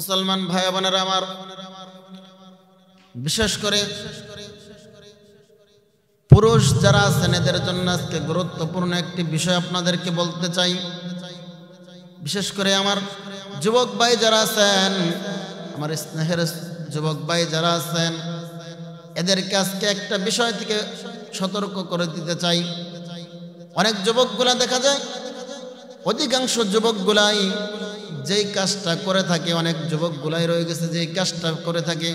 মুসলমান ভাই বোনেরা আমার বিশেষ করে পুরুষ যারা আছেন এদের জন্য আজকে গুরুত্বপূর্ণ একটি বিষয় আপনাদেরকে বলতে চাই বিশেষ করে আমার যুবক ভাই যারা আছেন আমার স্নেহের যুবক ভাই যারা আছেন এদেরকে আজকে একটা বিষয় থেকে সতর্ক করে দিতে চাই অনেক যুবকগুলা দেখা যায় অধিকাংশ যুবকগুলাই যেই কাজটা করে থাকে অনেক যুবক গুলাই রয়ে গেছে যেই কাজটা করে থাকে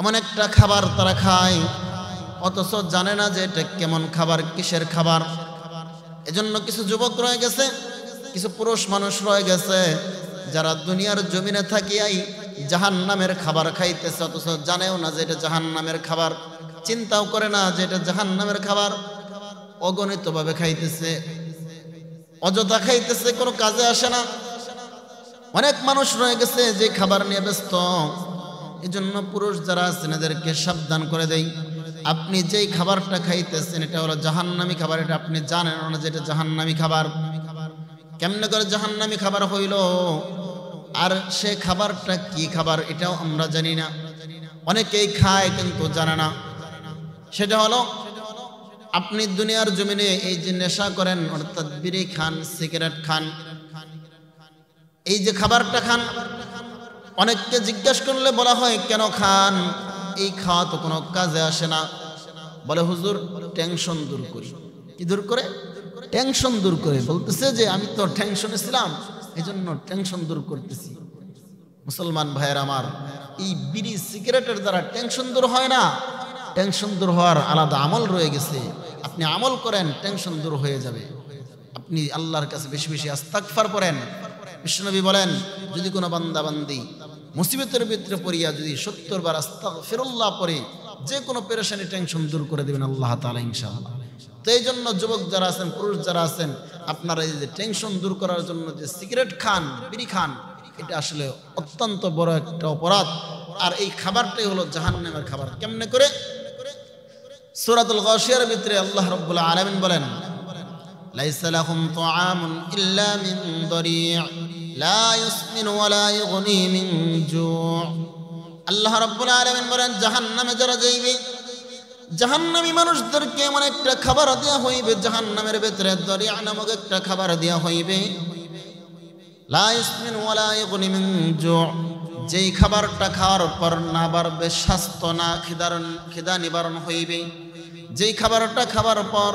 এমন একটা খাবার তারা খায় অথচ জানে না যে এটা কেমন খাবার কিসের খাবার এজন্য কিছু যুবক রয়ে গেছে কিছু পুরুষ মানুষ রয়ে গেছে যারা দুনিয়ার জমিনে থাকিয়াই জাহান নামের খাবার খাইতেছে অথচ জানেও না যে এটা জাহান নামের খাবার চিন্তাও করে না যে এটা জাহান নামের খাবার অগণিতভাবে খাইতেছে অযথা খাইতেছে কোনো কাজে আসে না অনেক মানুষ রয়ে গেছে যে খাবার নিয়ে ব্যস্ত এজন্য পুরুষ যারা আছেন এদেরকে সাবধান করে দেয় আপনি যেই খাবারটা খাইতেছেন এটা হলো জাহান্নামি খাবার এটা আপনি জানেন না এটা জাহান্নামি খাবার কেমনে করে জাহান্নামি খাবার হইল আর সে খাবারটা কি খাবার এটাও আমরা জানি না অনেকেই খায় কিন্তু জানে না সেটা হলো আপনি দুনিয়ার জমিনে এই যে নেশা করেন অর্থাৎ বিড়ি খান সিগারেট খান এই যে খাবারটা খান অনেককে জিজ্ঞেস করলে বলা হয় কেন খান এই খাওয়া তো কোনো কাজে আসে না বলে হুজুর টেনশন দূর করি কি দূর করে টেনশন দূর করে বলতেছে যে আমি তো টেনশনে ছিলাম এই জন্য টেনশন দূর করতেছি মুসলমান ভাইয়ের আমার এই বিড়ি সিগারেটের দ্বারা টেনশন দূর হয় না টেনশন দূর হওয়ার আলাদা আমল রয়ে গেছে আপনি আমল করেন টেনশন দূর হয়ে যাবে আপনি আল্লাহর কাছে বেশি বেশি আস্তাকফার করেন বিষ্ণনবী বলেন যদি কোনো বান্দাবান্দি মুসিবতের ভিতরে পড়িয়া যদি সত্তর বার আস্তা ফেরল্লাহ পরে যে কোনো পেরেশানি টেনশন দূর করে দেবেন আল্লাহ তালা ইনশাআল্লাহ তো এই জন্য যুবক যারা আছেন পুরুষ যারা আছেন আপনারা এই যে টেনশন দূর করার জন্য যে সিগারেট খান বিড়ি খান এটা আসলে অত্যন্ত বড় একটা অপরাধ আর এই খাবারটাই হলো জাহান্নামের খাবার কেমনে করে সুরাতুল গশিয়ার ভিতরে আল্লাহ রব্বুল্লাহ আলমিন বলেন ليس لهم طعام إلا من ضريع لا يسمن ولا يغني من جوع আল্লাহ রাব্বুল আলামিন বলেন জাহান্নামে যারা যাইবে জাহান্নামী মানুষদেরকে এমন একটা খাবার দেয়া হইবে জাহান্নামের ভেতরে দরিয়া নামক একটা খাবার দেয়া হইবে লা ইসমিন ওয়ালা ইগনি মিন যেই খাবারটা খাওয়ার পর না বাড়বে স্বাস্থ্য না খিদার খিদা নিবারণ হইবে যেই খাবারটা খাবার পর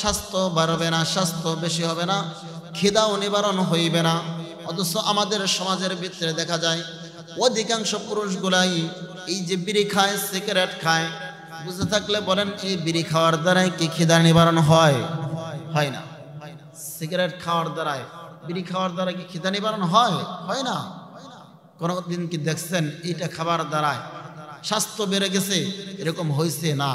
স্বাস্থ্য বাড়বে না স্বাস্থ্য বেশি হবে না খিদাও নিবারণ হইবে না অথচ আমাদের সমাজের ভিতরে দেখা যায় অধিকাংশ পুরুষগুলাই এই যে বিড়ি খায় সিগারেট খায় বুঝে থাকলে বলেন এই বিড়ি খাওয়ার দ্বারাই কি খিদা নিবারণ হয় হয় না সিগারেট খাওয়ার দ্বারাই বিড়ি খাওয়ার দ্বারা কি খিদা নিবারণ হয় হয় না দিন কি দেখছেন এটা খাবার দ্বারায় স্বাস্থ্য বেড়ে গেছে এরকম হয়েছে না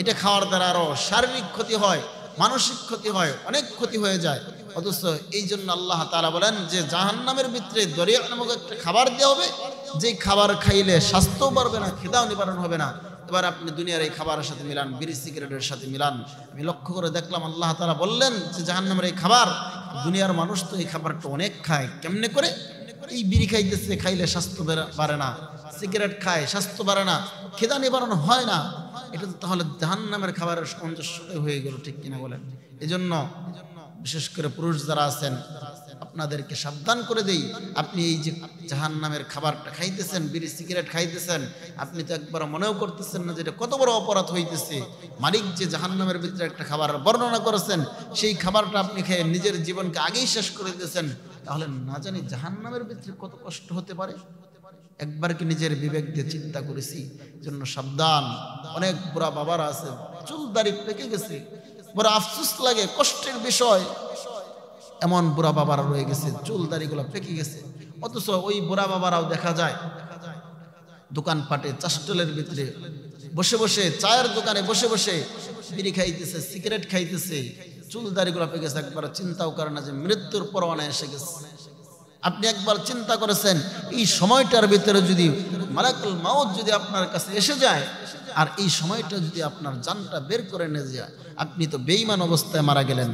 এটা খাওয়ার দ্বারা আরও শারীরিক ক্ষতি হয় মানসিক ক্ষতি হয় অনেক ক্ষতি হয়ে যায় অথচ এই জন্য আল্লাহ তারা বলেন যে জাহান্নামের ভিতরে দরিয়া নামক একটা খাবার দেওয়া হবে যে খাবার খাইলে স্বাস্থ্যও বাড়বে না খেদাও নিবারণ হবে না এবার আপনি দুনিয়ার এই খাবারের সাথে মিলান বিড়ি সিগারেটের সাথে মিলান আমি লক্ষ্য করে দেখলাম আল্লাহ তারা বললেন যে জাহান্নামের এই খাবার দুনিয়ার মানুষ তো এই খাবারটা অনেক খায় কেমনে করে এই বিড়ি খাইতেছে খাইলে স্বাস্থ্য বাড়ে না সিগারেট খায় স্বাস্থ্য বাড়ে না খেদা নিবারণ হয় না এটা তো তাহলে নামের খাবারের সামঞ্জস্যতাই হয়ে গেল ঠিক কিনা বলেন জন্য বিশেষ করে পুরুষ যারা আছেন আপনাদেরকে সাবধান করে দেই আপনি এই যে জাহান নামের খাবারটা খাইতেছেন বিড়ি সিগারেট খাইতেছেন আপনি তো একবার মনেও করতেছেন না যেটা কত বড় অপরাধ হইতেছে মালিক যে জাহান নামের ভিতরে একটা খাবার বর্ণনা করেছেন সেই খাবারটা আপনি খেয়ে নিজের জীবনকে আগেই শেষ করে দিয়েছেন তাহলে না জানি জাহান নামের ভিতরে কত কষ্ট হতে পারে একবার কি নিজের বিবেক দিয়ে চিন্তা করেছি জন্য সাবধান অনেক বুড়া বাবারা আছে চুল দাড়ি পেকে গেছে বড় আফসুস লাগে কষ্টের বিষয় এমন বুড়া বাবার রয়ে গেছে চুল গুলা পেকে গেছে অথচ ওই বুড়া বাবারাও দেখা যায় পাটে চাষটলের ভিতরে বসে বসে চায়ের দোকানে বসে বসে বিড়ি খাইতেছে সিগারেট খাইতেছে চুল দাড়িগুলো পেকে গেছে একবার চিন্তাও করে না যে মৃত্যুর পরে এসে গেছে আপনি একবার চিন্তা করেছেন এই সময়টার ভিতরে যদি মালাকুল মাউত যদি আপনার কাছে এসে যায় আর এই সময়টা যদি আপনার জানটা বের করে নিয়ে যায় আপনি তো বেইমান অবস্থায় মারা গেলেন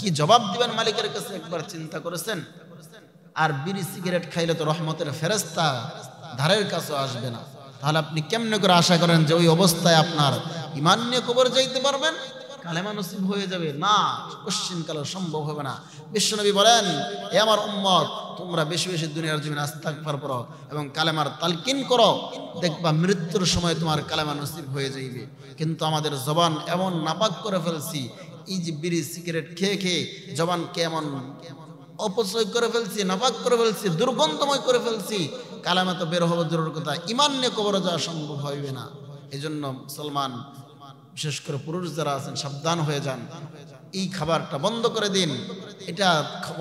কি জবাব দিবেন মালিকের কাছে একবার চিন্তা করেছেন আর বিড়ি সিগারেট খাইলে তো রহমতের ফেরস্তা ধারের কাছে আসবে না তাহলে আপনি কেমনে করে আশা করেন যে ওই অবস্থায় আপনার ইমান নিয়ে কবর যাইতে পারবেন কালেমা নসিব হয়ে যাবে না কোশ্চিন কালে সম্ভব হবে না বিশ্বনবী বলেন এ আমার উম্মত তোমরা বেশি বেশি দুনিয়ার জমিন আস্থা পার করো এবং কালেমার তালকিন করো দেখবা মৃত্যুর সময় তোমার কালেমা নসিব হয়ে যাইবে কিন্তু আমাদের জবান এমন নাপাক করে ফেলছি ইজ বিড়ি সিগারেট খেয়ে খেয়ে জবানকে এমন অপচয় করে ফেলছি নাপাক করে ফেলছি দুর্গন্ধময় করে ফেলছি কালেমা তো বের হবো জরুর কথা ইমান নিয়ে কবরে যাওয়া সম্ভব হইবে না এই জন্য মুসলমান বিশেষ করে পুরুষ যারা আছেন সাবধান হয়ে যান এই খাবারটা বন্ধ করে দিন এটা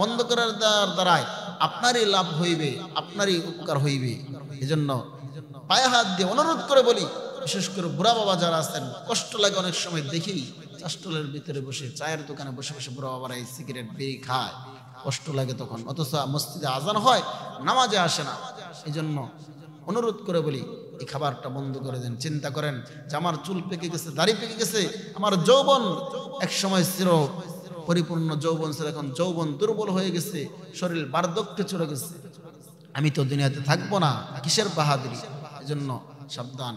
বন্ধ করার দ্বারায় আপনারই লাভ হইবে আপনারই উপকার হইবে এজন্য পায়ে হাত দিয়ে অনুরোধ করে বলি বিশেষ করে বুড়া বাবা যারা আছেন কষ্ট লাগে অনেক সময় দেখি চাষটলের ভিতরে বসে চায়ের দোকানে বসে বসে বুড়া বাবারা এই সিগারেট বেরি খায় কষ্ট লাগে তখন অথচ মসজিদে আজান হয় নামাজে আসে না এই জন্য অনুরোধ করে বলি এই খাবারটা বন্ধ করে দেন চিন্তা করেন যে আমার চুল পেকে গেছে দাড়ি পেকে গেছে আমার যৌবন এক সময় ছিল পরিপূর্ণ যৌবন ছিল এখন যৌবন দুর্বল হয়ে গেছে শরীর বার্ধক্যে চলে গেছে আমি তো দুনিয়াতে থাকবো না কিসের বাহাদুরি এজন্য সাবধান